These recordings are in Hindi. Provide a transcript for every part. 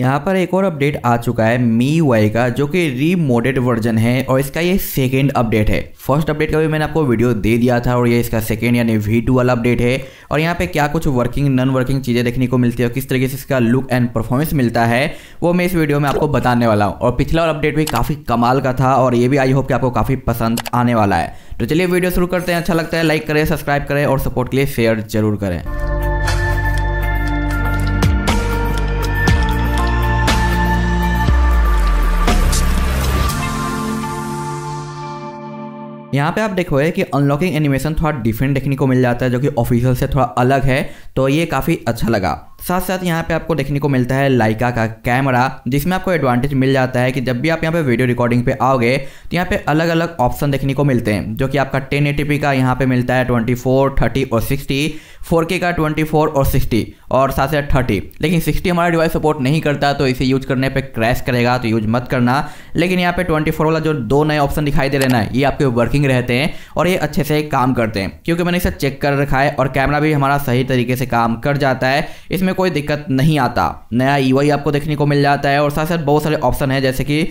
यहाँ पर एक और अपडेट आ चुका है मी वाई का जो कि रीमोडेड वर्जन है और इसका ये सेकेंड अपडेट है फर्स्ट अपडेट का भी मैंने आपको वीडियो दे दिया था और ये इसका सेकेंड यानी वी टू वाला अपडेट है और यहाँ पे क्या कुछ वर्किंग नॉन वर्किंग चीज़ें देखने को मिलती है और किस तरीके से इसका लुक एंड परफॉर्मेंस मिलता है वो मैं इस वीडियो में आपको बताने वाला हूँ और पिछला और अपडेट भी काफ़ी कमाल का था और ये भी आई होप कि आपको काफ़ी पसंद आने वाला है तो चलिए वीडियो शुरू करते हैं अच्छा लगता है लाइक करें सब्सक्राइब करें और सपोर्ट के लिए शेयर जरूर करें यहाँ पे आप देखोगे कि अनलॉकिंग एनिमेशन थोड़ा डिफरेंट देखने को मिल जाता है जो कि ऑफिशियल से थोड़ा अलग है तो ये काफ़ी अच्छा लगा साथ साथ यहाँ पे आपको देखने को मिलता है लाइका का कैमरा जिसमें आपको एडवांटेज मिल जाता है कि जब भी आप यहाँ पे वीडियो रिकॉर्डिंग पे आओगे तो यहाँ पे अलग अलग ऑप्शन देखने को मिलते हैं जो कि आपका टेन का यहाँ पर मिलता है ट्वेंटी फोर थर्टी और सिक्सटी फोर के का ट्वेंटी फोर और सिक्सटी और साथ साथ थर्टी लेकिन सिक्सटी हमारा डिवाइस सपोर्ट नहीं करता तो इसे यूज करने पर क्रैश करेगा तो यूज मत करना लेकिन यहाँ पे ट्वेंटी फोर वाला जो दो नए ऑप्शन दिखाई दे रहे ना ये आपके वर्किंग रहते हैं और ये अच्छे से काम करते हैं क्योंकि मैंने इसे चेक कर रखा है और कैमरा भी हमारा सही तरीके से काम कर जाता है इसमें कोई दिक्कत नहीं आता नया ई e आपको देखने को मिल जाता है और साथ साथ बहुत सारे ऑप्शन है जैसे कि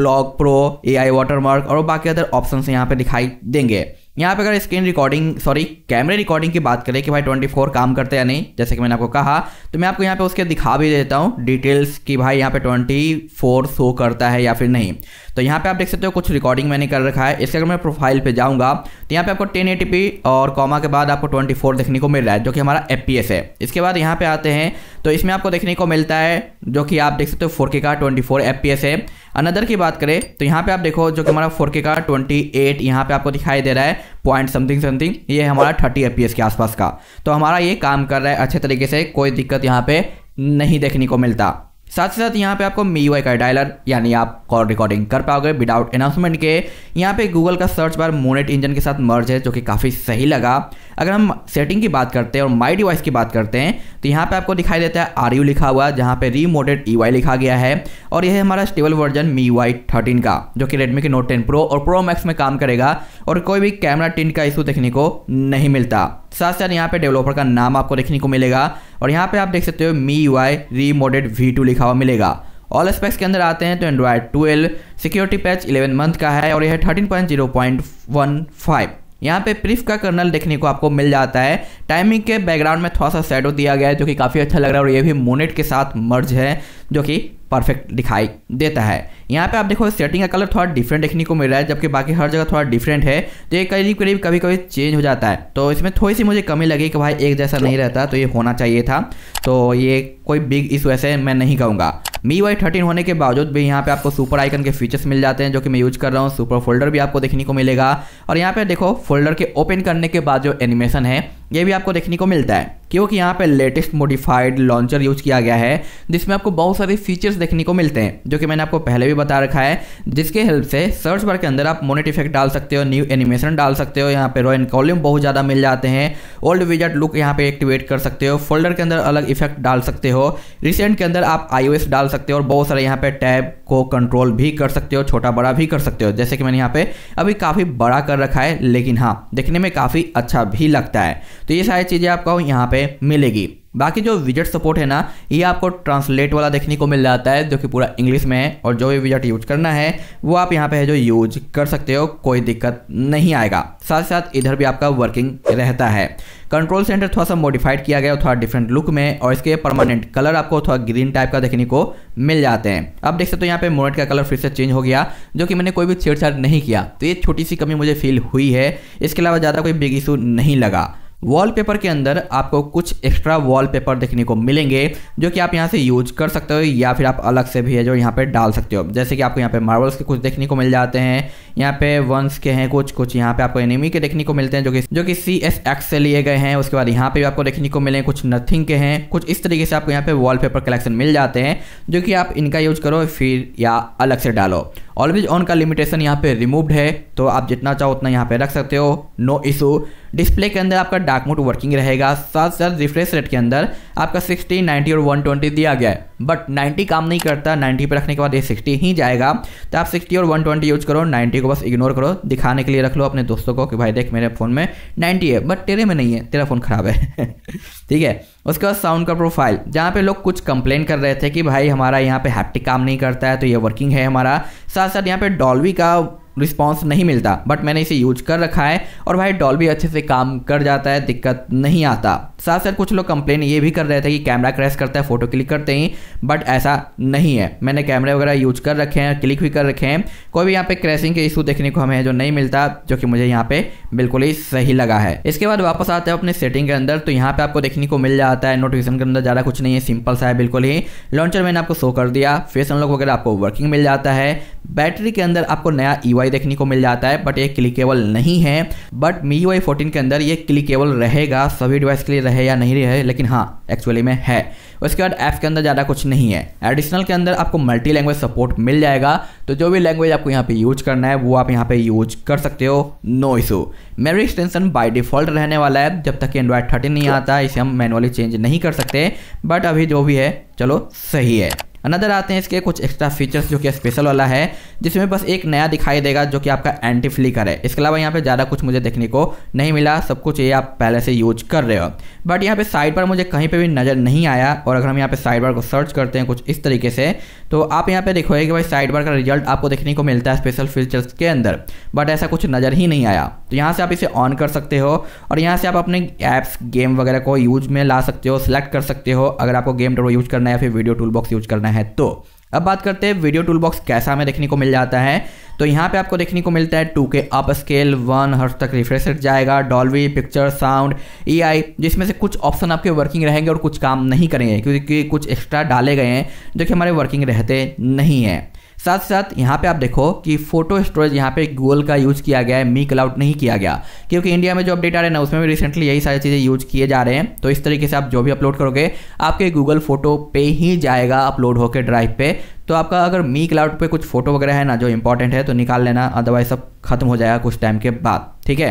blog pro A I watermark और बाकी अदर ऑप्शन यहाँ पर दिखाई देंगे यहाँ पे अगर स्क्रीन रिकॉर्डिंग सॉरी कैमरे रिकॉर्डिंग की बात करें कि भाई 24 काम करते या नहीं जैसे कि मैंने आपको कहा तो मैं आपको यहाँ पे उसके दिखा भी देता हूँ डिटेल्स कि भाई यहाँ पे 24 शो करता है या फिर नहीं तो यहाँ पे आप देख सकते हो कुछ रिकॉर्डिंग मैंने कर रखा है इसके अगर मैं प्रोफाइल पर जाऊँगा तो यहाँ पर आपको टेन और कॉमा के बाद आपको ट्वेंटी देखने को मिल रहा है जो कि हमारा एफ है इसके बाद यहाँ पर आते हैं तो इसमें आपको देखने को मिलता है जो कि आप देख सकते हो फोर का ट्वेंटी फोर है अनदर की बात करें तो यहाँ पे आप देखो जो कि हमारा 4K का ट्वेंटी एट यहाँ पे आपको दिखाई दे रहा है पॉइंट समथिंग समथिंग ये हमारा थर्टी FPS के आसपास का तो हमारा ये काम कर रहा है अच्छे तरीके से कोई दिक्कत यहाँ पे नहीं देखने को मिलता साथ ही साथ यहाँ पे आपको मी का डायलर यानी आप कॉल रिकॉर्डिंग कर पाओगे विदाउट अनाउंसमेंट के यहाँ पे गूगल का सर्च बार मोनेट इंजन के साथ मर्ज है जो कि काफ़ी सही लगा अगर हम सेटिंग की बात करते हैं और माई डिवाइस की बात करते हैं तो यहाँ पे आपको दिखाई देता है आर यू लिखा हुआ जहाँ पे रीमोटेड ई e लिखा गया है और यह हमारा stable version Mi Y thirteen का जो कि रेडमी के नोट टेन प्रो और प्रो मैक्स में काम करेगा और कोई भी कैमरा टिन का इशू देखने को नहीं मिलता साथ साथ यहाँ पे डेवलपर का नाम आपको देखने को मिलेगा और यहाँ पे आप देख सकते हो Mi U I remodded V two लिखा हुआ मिलेगा ऑल एस्पेक्ट्स के अंदर आते हैं तो Android twelve security patch eleven month का है और यह thirteen point zero point one five यहाँ पे प्रिफ का कर्नल देखने को आपको मिल जाता है टाइमिंग के बैकग्राउंड में थोड़ा सा शेडो दिया गया है जो कि काफ़ी अच्छा लग रहा है और ये भी मोनेट के साथ मर्ज है जो कि परफेक्ट दिखाई देता है यहाँ पे आप देखो सेटिंग का कलर थोड़ा डिफरेंट देखने को मिल रहा है जबकि बाकी हर जगह थोड़ा डिफरेंट है तो ये करीब करीब कभी कभी चेंज हो जाता है तो इसमें थोड़ी सी मुझे कमी लगी कि भाई एक जैसा नहीं रहता तो ये होना चाहिए था तो ये कोई बिग इशू ऐसे मैं नहीं कहूँगा मी वाई थर्टीन होने के बावजूद भी यहाँ पे आपको सुपर आइकन के फीचर्स मिल जाते हैं जो कि मैं यूज कर रहा हूँ सुपर फोल्डर भी आपको देखने को मिलेगा और यहाँ पे देखो फोल्डर के ओपन करने के बाद जो एनिमेशन है ये भी आपको देखने को मिलता है क्योंकि यहाँ पे लेटेस्ट मॉडिफाइड लॉन्चर यूज किया गया है जिसमें आपको बहुत सारे फीचर्स देखने को मिलते हैं जो कि मैंने आपको पहले भी बता रखा है जिसके हेल्प से सर्च बार के अंदर आप मोनेट इफेक्ट डाल सकते हो न्यू एनिमेशन डाल सकते हो यहाँ पे रॉयन कॉल्यूम बहुत ज़्यादा मिल जाते हैं ओल्ड विजट लुक यहाँ पे एक्टिवेट कर सकते हो फोल्डर के अंदर अलग इफेक्ट डाल सकते हो हो रिसेंट के अंदर आप आई डाल सकते हो और बहुत सारे यहाँ पे टैब को कंट्रोल भी कर सकते हो छोटा बड़ा भी कर सकते हो जैसे कि मैंने यहाँ पे अभी काफ़ी बड़ा कर रखा है लेकिन हाँ देखने में काफ़ी अच्छा भी लगता है तो ये सारी चीज़ें आपको यहाँ पर मिलेगी बाकी जो विजट सपोर्ट है ना ये आपको ट्रांसलेट वाला देखने को मिल जाता है जो कि पूरा इंग्लिश में है और जो भी विजट यूज करना है वो आप यहाँ पे है जो यूज कर सकते हो कोई दिक्कत नहीं आएगा साथ साथ इधर भी आपका वर्किंग रहता है कंट्रोल सेंटर थोड़ा सा मॉडिफाइड किया गया थोड़ा डिफरेंट लुक में और इसके परमानेंट कलर आपको थोड़ा ग्रीन टाइप का देखने को मिल जाते हैं अब देख सकते हो यहाँ पे मोनेट का कलर फिर से चेंज हो गया जो कि मैंने कोई भी छेड़छाड़ नहीं किया तो ये छोटी सी कमी मुझे फील हुई है इसके अलावा ज़्यादा कोई बिग इशू नहीं लगा वॉलपेपर के अंदर आपको कुछ एक्स्ट्रा वॉलपेपर देखने को मिलेंगे जो कि आप यहाँ से यूज कर सकते हो या फिर आप अलग से भी है जो यहाँ पे डाल सकते हो जैसे कि आपको यहाँ पे मार्बल्स के कुछ देखने को मिल जाते हैं यहाँ पे वंस के हैं कुछ कुछ यहाँ पे आपको एनिमी के देखने को मिलते हैं जो कि जो कि सी एस एक्स से लिए गए हैं उसके बाद यहाँ पे भी आपको देखने को मिले कुछ नथिंग के हैं कुछ इस तरीके से आपको यहाँ पे वॉल कलेक्शन मिल जाते हैं जो कि आप इनका यूज करो फिर या अलग से डालो ऑलवेज ऑन का लिमिटेशन यहाँ पे रिमूव्ड है तो आप जितना चाहो उतना यहाँ पे रख सकते हो नो इशू डिस्प्ले के अंदर आपका डार्क मोड वर्किंग रहेगा साथ साथ रिफ्रेश रेट के अंदर आपका 60, 90 और 120 दिया गया है बट 90 काम नहीं करता 90 पर रखने के बाद ये 60 ही जाएगा तो आप 60 और 120 यूज करो 90 को बस इग्नोर करो दिखाने के लिए रख लो अपने दोस्तों को कि भाई देख मेरे फ़ोन में 90 है बट तेरे में नहीं है तेरा फ़ोन ख़राब है ठीक है उसके बाद साउंड का प्रोफाइल जहाँ पे लोग कुछ कंप्लेन कर रहे थे कि भाई हमारा यहाँ पे हैप्टिक काम नहीं करता है तो ये वर्किंग है हमारा साथ साथ यहाँ पे डॉल्वी का रिस्पॉन्स नहीं मिलता बट मैंने इसे यूज कर रखा है और भाई डॉल भी अच्छे से काम कर जाता है दिक्कत नहीं आता साथ साथ कुछ लोग कंप्लेन ये भी कर रहे थे कि कैमरा क्रैश करता है फोटो क्लिक करते ही बट ऐसा नहीं है मैंने कैमरे वगैरह यूज कर रखे हैं क्लिक भी कर रखे हैं कोई भी यहाँ पे क्रैशिंग के इशू देखने को हमें जो नहीं मिलता जो कि मुझे यहाँ पे बिल्कुल ही सही लगा है इसके बाद वापस आते हैं अपने सेटिंग के अंदर तो यहाँ पे आपको देखने को मिल जाता है नोटिफिकेशन के अंदर ज़्यादा कुछ नहीं है सिंपल सा है बिल्कुल ही लॉन्चर मैंने आपको शो कर दिया फेस अनलॉक वगैरह आपको वर्किंग मिल जाता है बैटरी के अंदर आपको नया ई e देखने को मिल जाता है बट ये क्लिकेबल नहीं है बट मी यू फोर्टीन के अंदर ये क्लिकेबल रहेगा सभी डिवाइस के लिए रहे या नहीं रहे लेकिन हाँ एक्चुअली में है उसके बाद ऐप्स के अंदर ज़्यादा कुछ नहीं है एडिशनल के अंदर आपको मल्टी लैंग्वेज सपोर्ट मिल जाएगा तो जो भी लैंग्वेज आपको यहाँ पे यूज करना है वो आप यहाँ पे यूज कर सकते हो no issue memory extension by default रहने वाला है जब तक कि एंड्रॉयड थर्टीन नहीं आता इसे हम मैनुअली चेंज नहीं कर सकते बट अभी जो भी है चलो सही है अनदर आते हैं इसके कुछ एक्स्ट्रा फीचर्स जो कि स्पेशल वाला है जिसमें बस एक नया दिखाई देगा जो कि आपका एंटी फ्लिकर है इसके अलावा यहाँ पे ज़्यादा कुछ मुझे देखने को नहीं मिला सब कुछ ये आप पहले से यूज कर रहे हो बट यहाँ पे साइड पर मुझे कहीं पे भी नज़र नहीं आया और अगर हम यहाँ पे साइड बार को सर्च करते हैं कुछ इस तरीके से तो आप यहाँ पे देखोगे कि भाई साइड बार का रिजल्ट आपको देखने को मिलता है स्पेशल फीचर्स के अंदर बट ऐसा कुछ नज़र ही नहीं आया तो यहाँ से आप इसे ऑन कर सकते हो और यहाँ से आप अपने ऐप्स गेम वगैरह को यूज में ला सकते हो सिलेक्ट कर सकते हो अगर आपको गेम टूल यूज करना है या फिर वीडियो टूल बॉक्स यूज करना है है तो अब बात करते हैं वीडियो टूल बॉक्स कैसा हमें देखने को मिल जाता है तो यहाँ पे आपको देखने को मिलता है टू के अप स्केल वन हर तक रिफ्रेश जाएगा डॉल्वी पिक्चर साउंड ई जिसमें से कुछ ऑप्शन आपके वर्किंग रहेंगे और कुछ काम नहीं करेंगे क्योंकि कुछ एक्स्ट्रा डाले गए हैं जो कि हमारे वर्किंग रहते नहीं हैं साथ साथ यहाँ पे आप देखो कि फोटो स्टोरेज यहाँ पे गूगल का यूज़ किया गया है मी क्लाउड नहीं किया गया क्योंकि इंडिया में जो अपडेट आ रहे हैं ना उसमें भी रिसेंटली यही सारी चीज़ें यूज किए जा रहे हैं तो इस तरीके से आप जो भी अपलोड करोगे आपके गूगल फोटो पे ही जाएगा अपलोड होकर ड्राइव पे तो आपका अगर मी क्लाउड पे कुछ फ़ोटो वगैरह है ना जो इंपॉर्टेंट है तो निकाल लेना अदरवाइज सब खत्म हो जाएगा कुछ टाइम के बाद ठीक है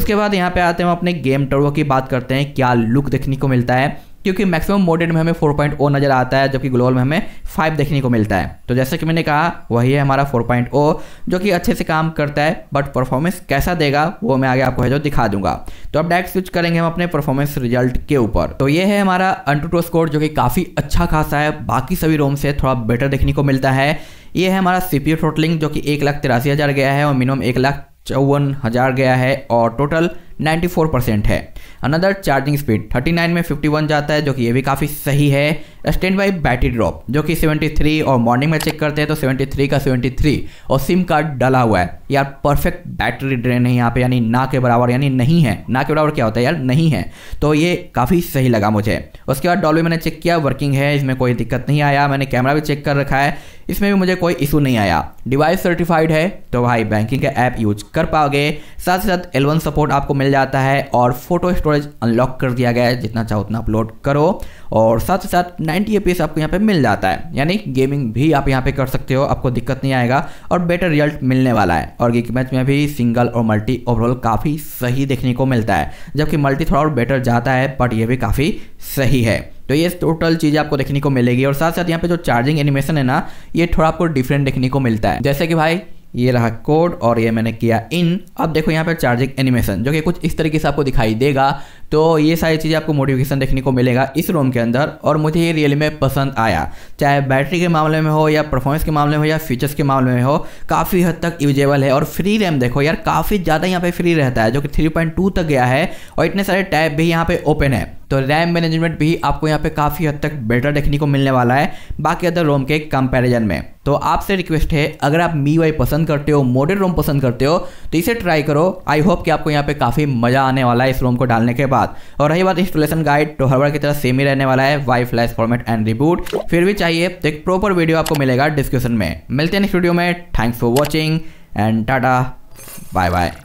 उसके बाद यहाँ पे आते हैं हम अपने गेम टर्वो की बात करते हैं क्या लुक देखने को मिलता है क्योंकि मैक्सिमम मोडेड में हमें फोर पॉइंट ओ नज़र आता है जबकि ग्लोबल में हमें फाइव देखने को मिलता है तो जैसे कि मैंने कहा वही है हमारा फोर पॉइंट ओ जो कि अच्छे से काम करता है बट परफॉर्मेंस कैसा देगा वो मैं आगे आपको है जो दिखा दूंगा तो अब डायरेक्ट स्विच करेंगे हम अपने परफॉर्मेंस रिजल्ट के ऊपर तो ये है हमारा अंटूटो स्कोर जो कि काफ़ी अच्छा खासा है बाकी सभी रोम से थोड़ा बेटर देखने को मिलता है ये है हमारा सी पी जो कि एक लाख तिरासी हज़ार गया है और मिनिमम एक लाख चौवन हज़ार गया है और टोटल 94 परसेंट है अनदर चार्जिंग स्पीड 39 में 51 जाता है जो कि ये भी काफ़ी सही है स्टैंड बाई बैटरी ड्रॉप जो कि 73 और मॉर्निंग में चेक करते हैं तो 73 का 73 और सिम कार्ड डाला हुआ है यार परफेक्ट बैटरी ड्रेन है यहाँ पे यानी ना के बराबर यानी नहीं है ना के बराबर क्या होता है यार नहीं है तो ये काफ़ी सही लगा मुझे उसके बाद डॉल भी मैंने चेक किया वर्किंग है इसमें कोई दिक्कत नहीं आया मैंने कैमरा भी चेक कर रखा है इसमें भी मुझे कोई इशू नहीं आया डिवाइस सर्टिफाइड है तो भाई बैंकिंग का ऐप यूज कर पाओगे साथ ही साथ एलवन सपोर्ट आपको मिल जाता है और फोटो स्टोरेज अनलॉक कर दिया गया है जितना चाहो उतना अपलोड करो और साथ ही साथ नाइन्टी ए आपको यहाँ पे मिल जाता है यानी गेमिंग भी आप यहाँ पे कर सकते हो आपको दिक्कत नहीं आएगा और बेटर रिजल्ट मिलने वाला है और गिक मैच में भी सिंगल और मल्टी ओवरऑल काफ़ी सही देखने को मिलता है जबकि मल्टी थोड़ा और बेटर जाता है बट ये भी काफ़ी सही है तो ये टोटल चीज आपको देखने को मिलेगी और साथ साथ यहाँ पे जो चार्जिंग एनिमेशन है ना ये थोड़ा आपको डिफरेंट देखने को मिलता है जैसे कि भाई ये रहा कोड और ये मैंने किया इन अब देखो यहाँ पर चार्जिंग एनिमेशन जो कि कुछ इस तरीके से आपको दिखाई देगा तो ये सारी चीज़ें आपको मोटिवेशन देखने को मिलेगा इस रोम के अंदर और मुझे ये रियल में पसंद आया चाहे बैटरी के मामले में हो या परफॉर्मेंस के मामले में हो या फीचर्स के मामले में हो काफ़ी हद तक यूजेबल है और फ्री रैम देखो यार काफ़ी ज़्यादा यहाँ पे फ्री रहता है जो कि 3.2 तक गया है और इतने सारे टैब भी यहाँ पे ओपन है तो रैम मैनेजमेंट भी आपको यहाँ पे काफ़ी हद तक बेटर देखने को मिलने वाला है बाकी अदर रोम के कंपैरिजन में तो आपसे रिक्वेस्ट है अगर आप मी वाई पसंद करते हो मॉडर्न रोम पसंद करते हो तो इसे ट्राई करो आई होप कि आपको यहाँ पे काफ़ी मज़ा आने वाला है इस रोम को डालने के बाद साथ और रही बात इंस्टॉलेशन गाइड तो हर बार की तरह सेम ही रहने वाला है वाई फ्लैश फॉर्मेट एंड रिबूट फिर भी चाहिए तो एक प्रॉपर वीडियो आपको मिलेगा डिस्क्रिप्शन में मिलते हैं नेक्स्ट वीडियो में thanks for watching and tata bye bye